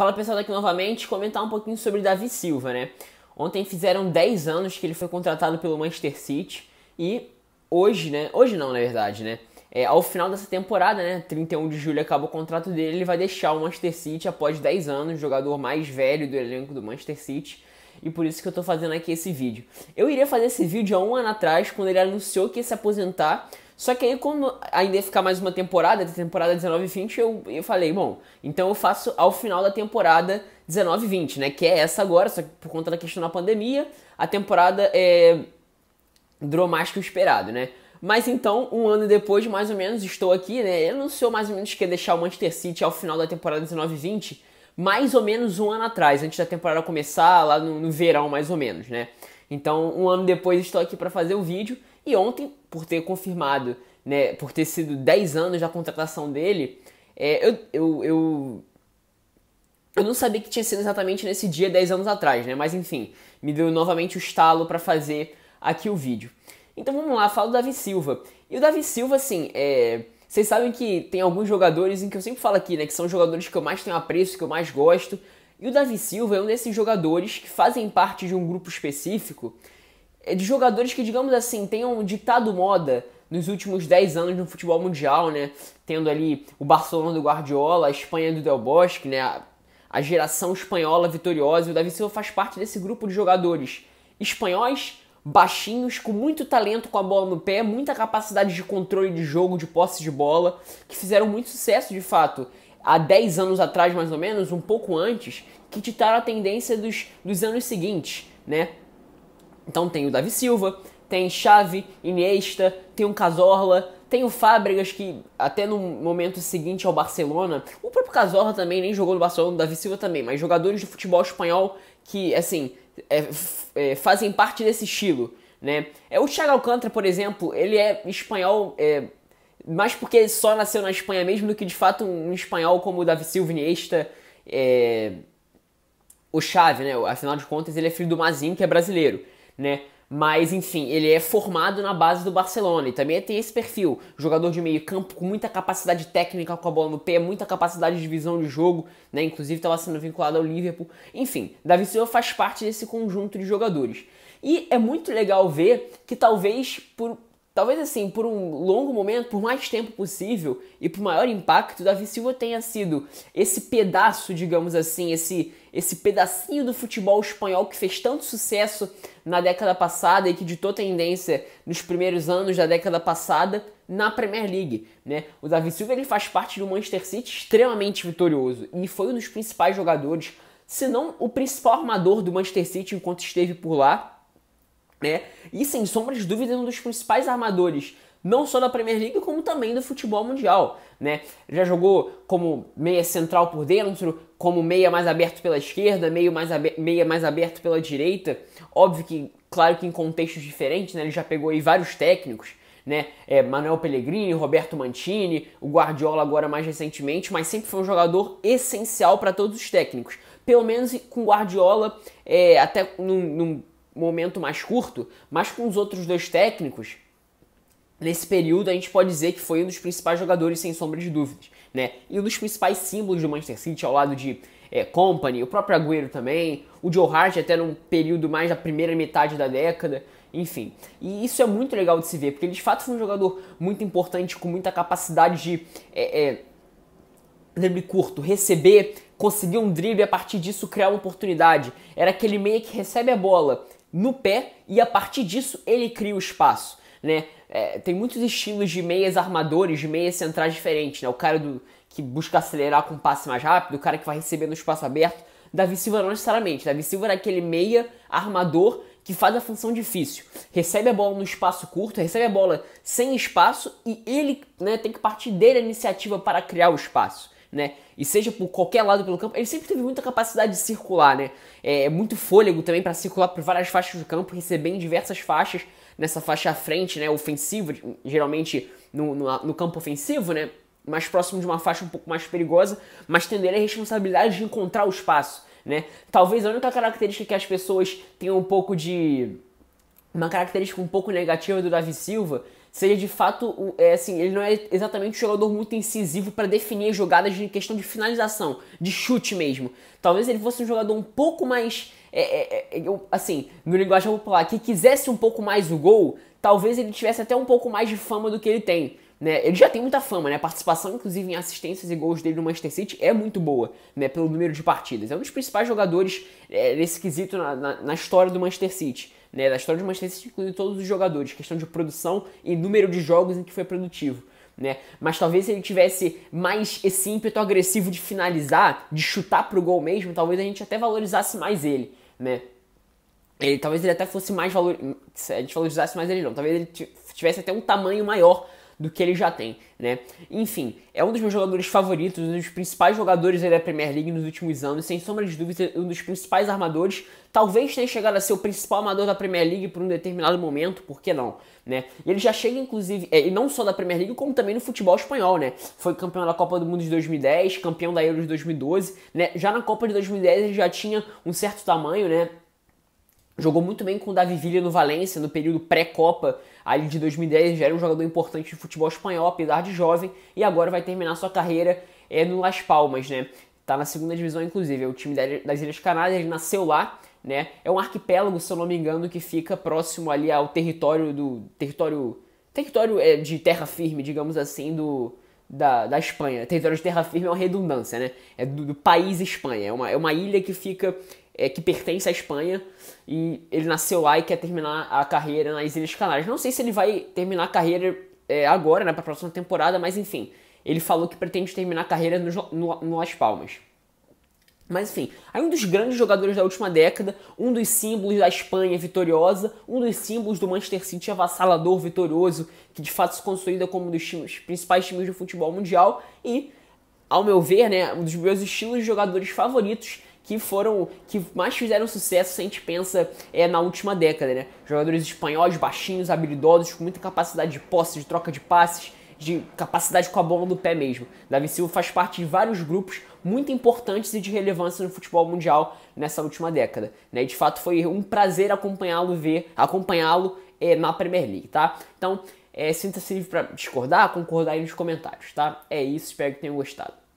Fala pessoal daqui novamente, comentar um pouquinho sobre Davi Silva, né? Ontem fizeram 10 anos que ele foi contratado pelo Manchester City e hoje, né? Hoje não, na verdade, né? É, ao final dessa temporada, né? 31 de julho acaba o contrato dele, ele vai deixar o Manchester City após 10 anos, jogador mais velho do elenco do Manchester City. E por isso que eu tô fazendo aqui esse vídeo. Eu iria fazer esse vídeo há um ano atrás, quando ele anunciou que ia se aposentar, só que aí, como ainda ia ficar mais uma temporada, temporada 19 e 20, eu, eu falei, bom, então eu faço ao final da temporada 19 e 20, né? Que é essa agora, só que por conta da questão da pandemia, a temporada é, durou mais que o esperado, né? Mas então, um ano depois, mais ou menos, estou aqui, né? Eu não sou mais ou menos que deixar o Manchester City ao final da temporada 19 e 20, mais ou menos um ano atrás, antes da temporada começar, lá no, no verão, mais ou menos, né? Então, um ano depois, estou aqui para fazer o vídeo. E ontem, por ter confirmado, né, por ter sido 10 anos da contratação dele, é, eu, eu, eu, eu, não sabia que tinha sido exatamente nesse dia 10 anos atrás, né? Mas enfim, me deu novamente o estalo para fazer aqui o vídeo. Então vamos lá, falo do Davi Silva. E o Davi Silva, assim, é, vocês sabem que tem alguns jogadores em que eu sempre falo aqui, né? Que são jogadores que eu mais tenho apreço, que eu mais gosto. E o Davi Silva é um desses jogadores que fazem parte de um grupo específico é de jogadores que, digamos assim, tenham ditado moda nos últimos 10 anos no futebol mundial, né? Tendo ali o Barcelona do Guardiola, a Espanha do Del Bosque, né? A geração espanhola vitoriosa, o Davi Silva faz parte desse grupo de jogadores espanhóis, baixinhos, com muito talento com a bola no pé, muita capacidade de controle de jogo, de posse de bola, que fizeram muito sucesso de fato. Há 10 anos atrás, mais ou menos, um pouco antes, que ditaram a tendência dos, dos anos seguintes, né? Então tem o Davi Silva, tem Xavi, Iniesta, tem o Cazorla, tem o Fábregas que até no momento seguinte ao Barcelona, o próprio Cazorla também nem jogou no Barcelona, o Davi Silva também, mas jogadores de futebol espanhol que, assim, é, é, fazem parte desse estilo, né? É o Thiago Alcântara, por exemplo, ele é espanhol é, mais porque só nasceu na Espanha mesmo do que de fato um espanhol como o Davi Silva, Iniesta, é, o Xavi, né? Afinal de contas, ele é filho do Mazinho que é brasileiro né? Mas, enfim, ele é formado na base do Barcelona e também tem esse perfil. Jogador de meio campo com muita capacidade técnica com a bola no pé, muita capacidade de visão de jogo, né? Inclusive estava sendo vinculado ao Liverpool. Enfim, Davi Silva faz parte desse conjunto de jogadores. E é muito legal ver que talvez por, Talvez assim, por um longo momento, por mais tempo possível e por maior impacto, Davi Silva tenha sido esse pedaço, digamos assim, esse, esse pedacinho do futebol espanhol que fez tanto sucesso na década passada e que ditou tendência nos primeiros anos da década passada na Premier League. Né? O Davi Silva ele faz parte do Manchester City extremamente vitorioso e foi um dos principais jogadores, se não o principal armador do Manchester City enquanto esteve por lá né? E sem sombra de dúvida é um dos principais armadores não só da Premier League, como também do futebol mundial, né? Já jogou como meia central por dentro, como meia mais aberto pela esquerda, meio mais meia mais aberto pela direita. Óbvio que, claro que em contextos diferentes, né? Ele já pegou aí vários técnicos, né? É, Manuel Pellegrini, Roberto Mantini, o Guardiola agora mais recentemente, mas sempre foi um jogador essencial para todos os técnicos. Pelo menos com Guardiola, é, até num, num momento mais curto, mas com os outros dois técnicos, nesse período a gente pode dizer que foi um dos principais jogadores, sem sombra de dúvidas, né? E um dos principais símbolos do Manchester City, ao lado de é, Company, o próprio Agüero também, o Joe Hart até num período mais da primeira metade da década, enfim. E isso é muito legal de se ver, porque ele de fato foi um jogador muito importante, com muita capacidade de... É, é, drible curto, receber, conseguir um drible e a partir disso criar uma oportunidade. Era aquele meia que recebe a bola, no pé e a partir disso ele cria o espaço, né? É, tem muitos estilos de meias armadores, de meias centrais diferentes, né? O cara do, que busca acelerar com um passe mais rápido, o cara que vai receber no espaço aberto. Davi Silva não necessariamente. Davi Silva era aquele meia armador que faz a função difícil. Recebe a bola no espaço curto, recebe a bola sem espaço e ele né, tem que partir dele a iniciativa para criar o espaço né? E seja por qualquer lado pelo campo, ele sempre teve muita capacidade de circular, né? É, é muito fôlego também para circular por várias faixas do campo, receber em diversas faixas nessa faixa à frente, né? ofensivo geralmente no, no, no campo ofensivo, né? Mais próximo de uma faixa um pouco mais perigosa, mas tendo ele a responsabilidade de encontrar o espaço, né? Talvez a única característica que as pessoas tenham um pouco de uma característica um pouco negativa do Davi Silva seja de fato, é, assim, ele não é exatamente um jogador muito incisivo para definir jogadas em questão de finalização, de chute mesmo. Talvez ele fosse um jogador um pouco mais, é, é, é assim, no linguagem é popular, que quisesse um pouco mais o gol, talvez ele tivesse até um pouco mais de fama do que ele tem. Né? Ele já tem muita fama, né? A participação, inclusive, em assistências e gols dele no Manchester City é muito boa, né? Pelo número de partidas. É um dos principais jogadores é, nesse quesito na, na, na história do Manchester City né, da história do Manchester City, incluindo todos os jogadores, questão de produção e número de jogos em que foi produtivo. Né? Mas talvez se ele tivesse mais esse ímpeto agressivo de finalizar, de chutar pro gol mesmo, talvez a gente até valorizasse mais ele, né? Ele, talvez ele até fosse mais valor... A gente valorizasse mais ele não. Talvez ele tivesse até um tamanho maior do que ele já tem, né? Enfim, é um dos meus jogadores favoritos, um dos principais jogadores da Premier League nos últimos anos, sem sombra de dúvida, um dos principais armadores, talvez tenha chegado a ser o principal armador da Premier League por um determinado momento, por que não, né? E ele já chega, inclusive, é, e não só da Premier League, como também no futebol espanhol, né? Foi campeão da Copa do Mundo de 2010, campeão da Euro de 2012, né? Já na Copa de 2010 ele já tinha um certo tamanho, né? Jogou muito bem com o Davi Villa no Valência, no período pré-Copa ali de 2010, já era um jogador importante de futebol espanhol, apesar de jovem, e agora vai terminar sua carreira é, no Las Palmas, né? Tá na segunda divisão, inclusive, é o time das Ilhas Canárias, ele nasceu lá, né? É um arquipélago, se eu não me engano, que fica próximo ali ao território do... território... território é, de terra firme, digamos assim, do... Da, da Espanha. Território de terra firme é uma redundância, né? É do, do país Espanha. É uma, é uma ilha que fica é, que pertence à Espanha e ele nasceu lá e quer terminar a carreira nas Ilhas Canárias. Não sei se ele vai terminar a carreira é, agora, né, para a próxima temporada, mas enfim, ele falou que pretende terminar a carreira no, no, no Las Palmas. Mas enfim, aí um dos grandes jogadores da última década, um dos símbolos da Espanha vitoriosa, um dos símbolos do Manchester City avassalador, vitorioso, que de fato se consolida como um dos times, principais times do futebol mundial e, ao meu ver, né, um dos meus estilos de jogadores favoritos que foram que mais fizeram sucesso se a gente pensa é, na última década, né? Jogadores espanhóis, baixinhos, habilidosos, com muita capacidade de posse, de troca de passes, de capacidade com a bola no pé mesmo. Davi Silva faz parte de vários grupos muito importantes e de relevância no futebol mundial nessa última década, né? De fato foi um prazer acompanhá-lo ver, acompanhá-lo é, na Premier League, tá? Então é, sinta-se livre para discordar, concordar aí nos comentários, tá? É isso, espero que tenham gostado.